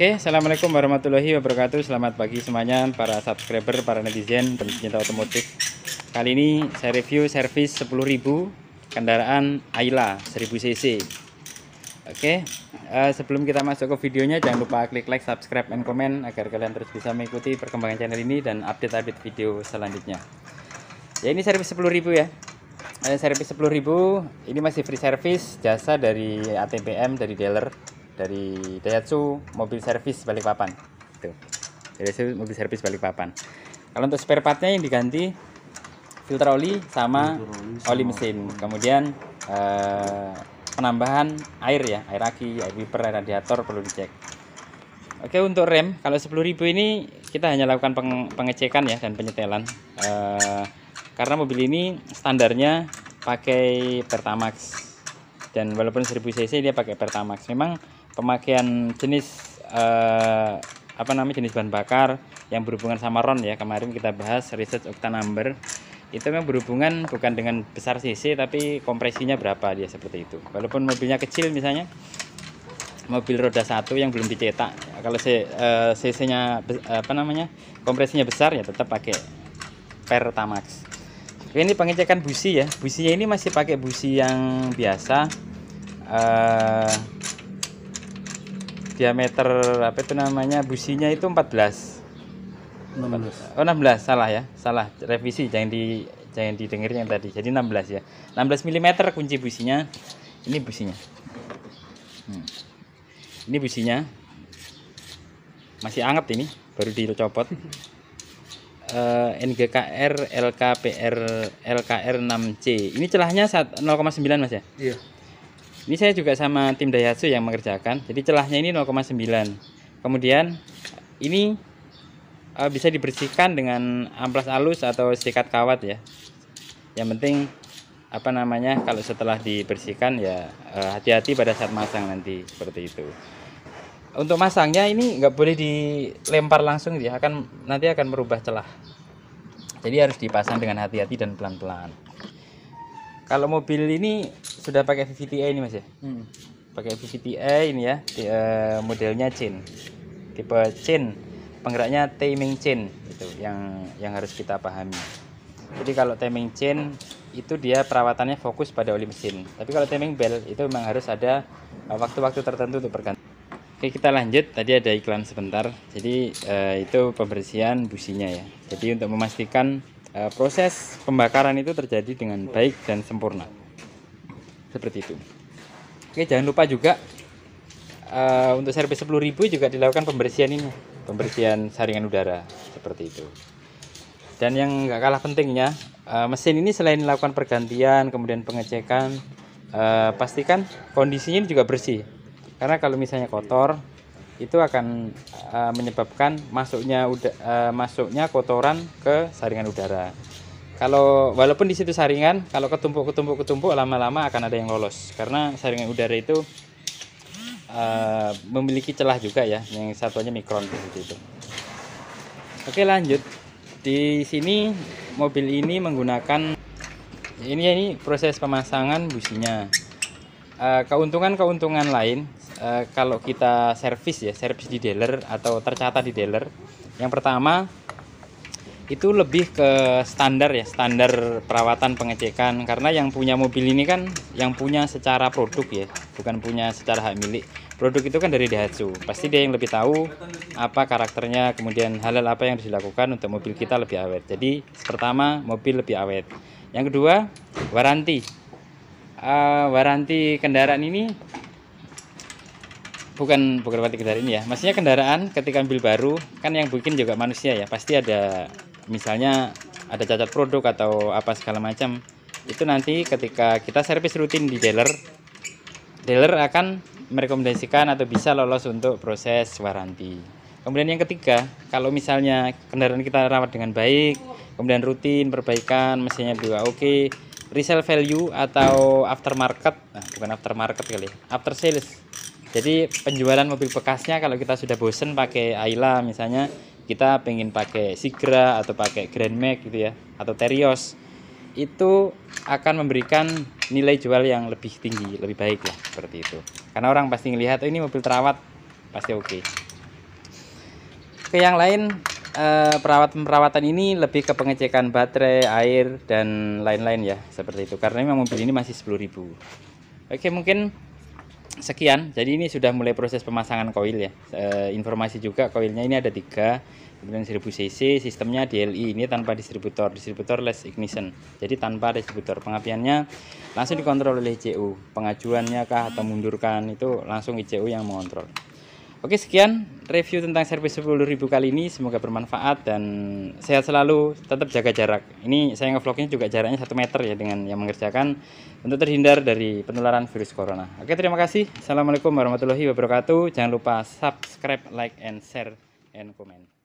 Oke, Assalamualaikum warahmatullahi wabarakatuh Selamat pagi semuanya para subscriber, para netizen, pencinta otomotif Kali ini saya review servis 10.000 kendaraan Ayla 1000cc Oke, uh, sebelum kita masuk ke videonya jangan lupa klik like, subscribe, and comment Agar kalian terus bisa mengikuti perkembangan channel ini dan update-update video selanjutnya Ya ini servis 10.000 ya uh, Servis 10.000, ini masih free service, jasa dari ATPM dari dealer dari Daihatsu mobil servis Balikpapan itu Daihatsu mobil servis Balikpapan kalau untuk spare partnya yang diganti filter oli sama, filter oli mesin kemudian uh, penambahan air ya air aki air wiper air radiator perlu dicek Oke untuk rem kalau 10.000 ini kita hanya lakukan peng pengecekan ya dan penyetelan uh, karena mobil ini standarnya pakai Pertamax dan walaupun 1000 cc dia pakai Pertamax memang pemakaian jenis eh, apa namanya jenis bahan bakar yang berhubungan sama RON ya kemarin kita bahas research octa number itu memang berhubungan bukan dengan besar cc tapi kompresinya berapa dia seperti itu walaupun mobilnya kecil misalnya mobil roda satu yang belum dicetak kalau cc eh, nya apa namanya kompresinya besar ya tetap pakai pertamax ini pengecekan busi ya businya ini masih pakai busi yang biasa eh, diameter apa itu namanya businya itu 14 16 oh 16 salah ya salah revisi jangan di jangan didengar yang tadi jadi 16 ya 16 mm kunci businya ini businya hmm. ini businya masih anget ini baru dicopot uh, eh, NGKR LKPR LKR 6C ini celahnya 0,9 mas ya iya ini saya juga sama tim Daihatsu yang mengerjakan jadi celahnya ini 0,9 kemudian ini e, bisa dibersihkan dengan amplas alus atau sikat kawat ya yang penting apa namanya kalau setelah dibersihkan ya eh, hati-hati pada saat masang nanti seperti itu untuk masangnya ini nggak boleh dilempar langsung dia ya, akan nanti akan merubah celah jadi harus dipasang dengan hati-hati dan pelan-pelan kalau mobil ini sudah pakai VVTA ini mas ya hmm. pakai VVTA ini ya di, uh, modelnya chain tipe chain penggeraknya timing chain itu yang yang harus kita pahami jadi kalau timing chain itu dia perawatannya fokus pada oli mesin tapi kalau timing bell itu memang harus ada eh, waktu-waktu tertentu untuk pergantian Oke kita lanjut tadi ada iklan sebentar jadi uh, itu pembersihan businya ya jadi untuk memastikan Eh, proses pembakaran itu terjadi dengan baik dan sempurna seperti itu oke jangan lupa juga uh, untuk servis 10.000 juga dilakukan pembersihan ini pembersihan saringan udara seperti itu dan yang nggak kalah pentingnya uh, mesin ini selain melakukan pergantian kemudian pengecekan uh, pastikan kondisinya juga bersih karena kalau misalnya kotor itu akan uh, menyebabkan masuknya uh, masuknya kotoran ke saringan udara. Kalau walaupun di situ saringan, kalau ketumpuk-ketumpuk-ketumpuk lama-lama akan ada yang lolos karena saringan udara itu uh, memiliki celah juga ya, yang satunya mikron itu. Oke, lanjut. Di sini mobil ini menggunakan ini ini proses pemasangan businya. keuntungan-keuntungan lain Eh, kalau kita servis ya servis di dealer atau tercatat di dealer yang pertama itu lebih ke standar ya standar perawatan pengecekan karena yang punya mobil ini kan yang punya secara produk ya bukan punya secara hak milik produk itu kan dari Daihatsu pasti dia yang lebih tahu apa karakternya kemudian halal apa yang harus dilakukan untuk mobil kita lebih awet jadi pertama mobil lebih awet yang kedua waranti uh, waranti kendaraan ini bukan bukan berarti kendaraan ini ya maksudnya kendaraan ketika ambil baru kan yang bikin juga manusia ya pasti ada misalnya ada cacat produk atau apa segala macam itu nanti ketika kita servis rutin di dealer dealer akan merekomendasikan atau bisa lolos untuk proses waranti kemudian yang ketiga kalau misalnya kendaraan kita rawat dengan baik kemudian rutin perbaikan mesinnya juga oke okay, resell value atau aftermarket nah bukan aftermarket kali ya, after sales jadi penjualan mobil bekasnya kalau kita sudah bosen pakai Ayla misalnya kita pengen pakai Sigra atau pakai Grand Max gitu ya atau Terios itu akan memberikan nilai jual yang lebih tinggi lebih baik lah seperti itu karena orang pasti ngelihat oh, ini mobil terawat pasti oke okay. ke yang lain eh, perawat perawatan perawatan ini lebih ke pengecekan baterai air dan lain-lain ya seperti itu karena memang mobil ini masih 10.000 oke mungkin sekian jadi ini sudah mulai proses pemasangan koil ya e, informasi juga koilnya ini ada tiga kemudian 1000 cc sistemnya DLI ini tanpa distributor distributor less ignition jadi tanpa distributor pengapiannya langsung dikontrol oleh ICU pengajuannya kah atau mundurkan itu langsung ICU yang mengontrol Oke sekian review tentang servis 10.000 kali ini semoga bermanfaat dan sehat selalu tetap jaga jarak ini saya ngevlognya juga jaraknya 1 meter ya dengan yang mengerjakan untuk terhindar dari penularan virus corona Oke terima kasih Assalamualaikum warahmatullahi wabarakatuh jangan lupa subscribe like and share and comment